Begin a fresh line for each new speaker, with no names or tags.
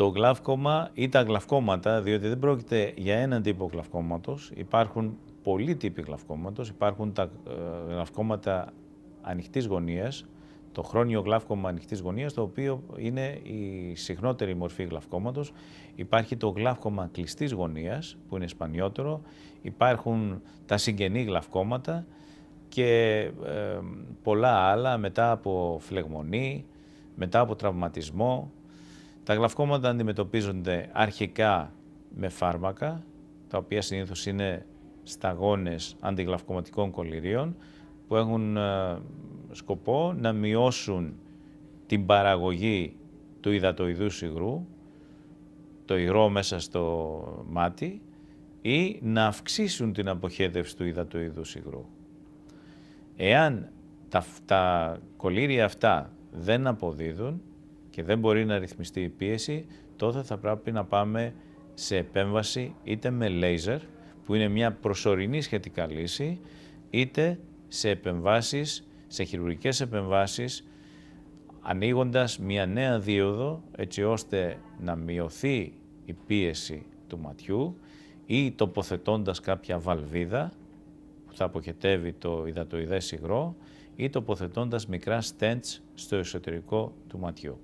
Το γλαύκομα ή τα γλαυκόματα, διότι δεν πρόκειται για έναν τύπο γλαυκωματος υπάρχουν πολλοί τύποι γλαυκωματος υπάρχουν τα ε, γλαυκόματα ανοιχτής γωνίας, το χρόνιο γλαύκομα ανοιχτής γωνίας, το οποίο είναι η συχνότερη μορφή γλαυκόματο. Υπάρχει το γλαύκομα κλειστής γωνίας, που είναι σπανιότερο. Υπάρχουν τα συγγενή γλαυκωματα και ε, πολλά άλλα μετά από φλεγμονή, μετά από τραυματισμό, τα γλαυκόματα αντιμετωπίζονται αρχικά με φάρμακα, τα οποία συνήθως είναι σταγόνες αντιγλαυκοματικών κολληρίων, που έχουν ε, σκοπό να μειώσουν την παραγωγή του υδατοειδούς υγρού, το υγρό μέσα στο μάτι, ή να αυξήσουν την αποχέτευση του υδατοειδούς υγρού. Εάν τα, τα κολλήρια αυτά δεν αποδίδουν, και δεν μπορεί να ρυθμιστεί η πίεση, τότε θα πρέπει να πάμε σε επέμβαση είτε με λέιζερ, που είναι μια προσωρινή σχετικά λύση, είτε σε επεμβάσεις, σε χειρουργικές επεμβάσεις, ανοίγοντας μια νέα δίωδο, έτσι ώστε να μειωθεί η πίεση του ματιού ή τοποθετώντας κάποια βαλβίδα που θα αποχετεύει το υδατοειδές υγρό ή τοποθετώντας μικρά στέντς στο εσωτερικό του ματιού.